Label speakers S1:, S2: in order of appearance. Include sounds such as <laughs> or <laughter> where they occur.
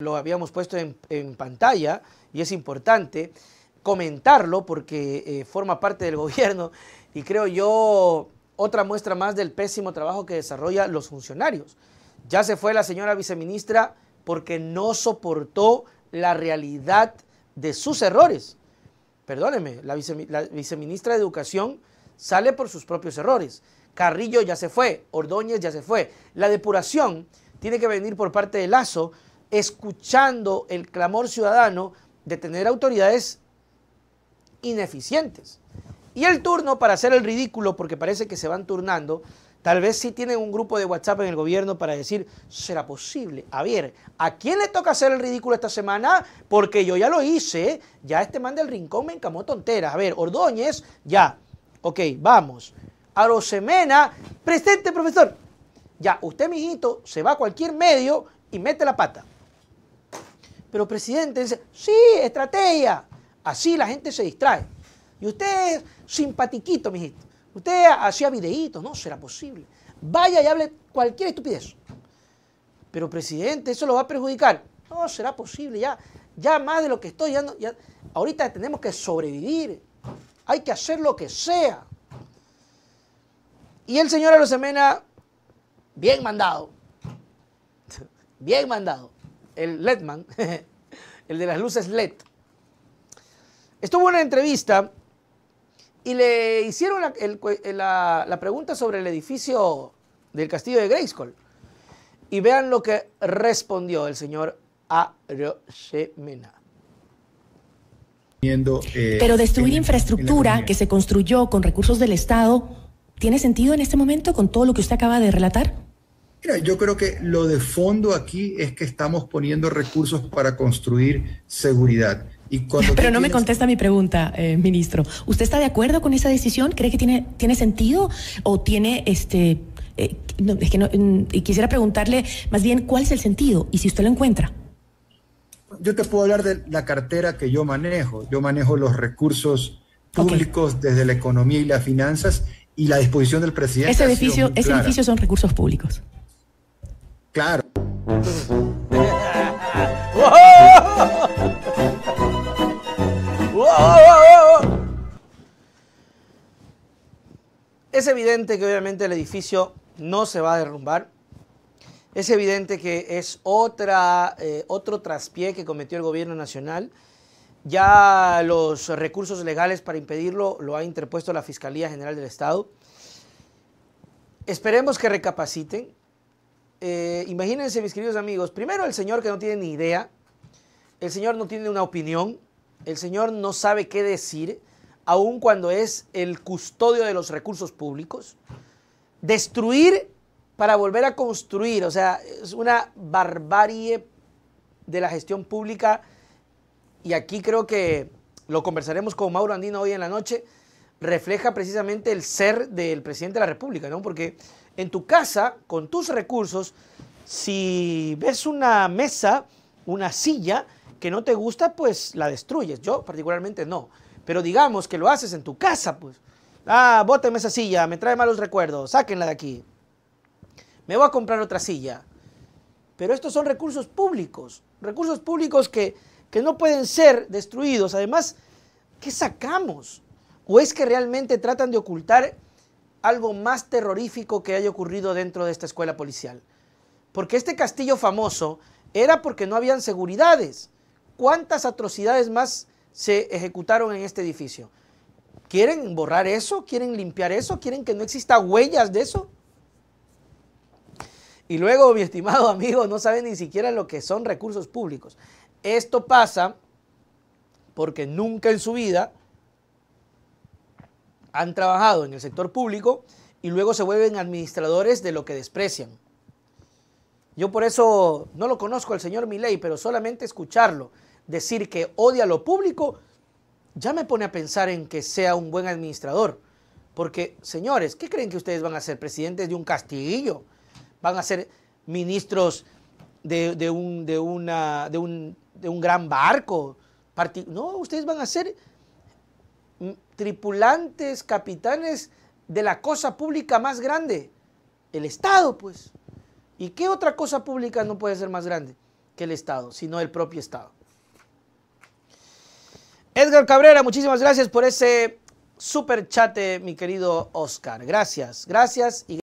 S1: lo habíamos puesto en, pantalla y es importante comentarlo porque eh, forma parte del <laughs> gobierno y creo yo otra muestra más del pésimo trabajo que desarrollan los funcionarios. Ya se fue la señora viceministra porque no soportó la realidad de sus errores. Perdóneme, la, la viceministra de Educación sale por sus propios errores. Carrillo ya se fue, Ordóñez ya se fue. La depuración tiene que venir por parte de Lazo escuchando el clamor ciudadano de tener autoridades ineficientes. Y el turno, para hacer el ridículo, porque parece que se van turnando, tal vez sí tienen un grupo de WhatsApp en el gobierno para decir, será posible. A ver, ¿a quién le toca hacer el ridículo esta semana? Porque yo ya lo hice, ya este man del rincón me encamó tonteras. A ver, Ordóñez, ya. Ok, vamos. Arosemena, presente, profesor. Ya, usted, mijito, se va a cualquier medio y mete la pata pero presidente, dice, sí, estrategia. Así la gente se distrae. Y usted es simpatiquito, mijito. Usted hacía videitos, no será posible. Vaya y hable cualquier estupidez. Pero presidente, eso lo va a perjudicar. No será posible, ya, ya más de lo que estoy Ya, ahorita tenemos que sobrevivir. Hay que hacer lo que sea. Y el señor Mena, bien mandado. <laughs> Bien mandado el Ledman, <laughs> el de las luces LED, estuvo en una entrevista y le hicieron eh, la, pregunta sobre el edificio del castillo de Grayskull. Y vean lo que respondió el señor Arosemena. Eh, Pero destruir infraestructura que se construyó con recursos del Estado, ¿tiene sentido en este momento con todo lo que usted acaba de relatar? Mira, yo creo que lo de fondo aquí es que estamos poniendo recursos para construir seguridad. Pero no me contesta mi pregunta, eh, ministro. ¿Usted está de acuerdo con esa decisión? ¿Cree que tiene, tiene sentido o tiene este... Eh, es que no, mm, quisiera preguntarle más bien cuál es el sentido y si usted lo encuentra. Yo te puedo hablar de la cartera que yo manejo. Yo manejo los recursos públicos desde la economía y las finanzas y la disposición del presidente. Ese edificio, ese edificio son recursos públicos. Claro. <laughs> Es evidente que obviamente el edificio no se va a derrumbar. Es evidente que es otra, eh, otro traspié que cometió el gobierno nacional. Ya los recursos legales para impedirlo lo ha interpuesto la Fiscalía General del Estado. Esperemos que recapaciten. Eh, imagínense, mis queridos amigos, primero el señor que no tiene ni idea, el señor no tiene una opinión, el señor no sabe qué decir, aun cuando es el custodio de los recursos públicos. Destruir para volver a construir, o sea, es una barbarie de la gestión pública y aquí creo que lo conversaremos con Mauro Andino hoy en la noche refleja precisamente el ser del presidente de la República, ¿no? Porque en tu casa, con tus recursos, si ves una mesa, una silla que no te gusta, pues la destruyes. Yo particularmente no. Pero digamos que lo haces en tu casa, pues. Ah, bóteme esa silla, me trae malos recuerdos, sáquenla de aquí. Me voy a comprar otra silla. Pero estos son recursos públicos, recursos públicos que, que no pueden ser destruidos. Además, ¿qué sacamos? ¿O es que realmente tratan de ocultar algo más terrorífico que haya ocurrido dentro de esta escuela policial? Porque este castillo famoso era porque no habían seguridades. ¿Cuántas atrocidades más se ejecutaron en este edificio? ¿Quieren borrar eso? ¿Quieren limpiar eso? ¿Quieren que no exista huellas de eso? Y luego, mi estimado amigo, no saben ni siquiera lo que son recursos públicos. Esto pasa porque nunca en su vida han trabajado en el sector público y luego se vuelven administradores de lo que desprecian. Yo por eso no lo conozco al señor Milei, pero solamente escucharlo decir que odia lo público ya me pone a pensar en que sea un buen administrador. Porque, señores, ¿qué creen que ustedes van a ser? ¿Presidentes de un castillo? ¿Van a ser ministros de, un, de, una, de un, un, gran barco? no, ustedes van a ser tripulantes, capitanes de la cosa pública más grande, el Estado, pues. ¿Y qué otra cosa pública no puede ser más grande que el Estado, sino el propio Estado? Edgar Cabrera, muchísimas gracias por ese super chat, mi querido Oscar. Gracias, gracias y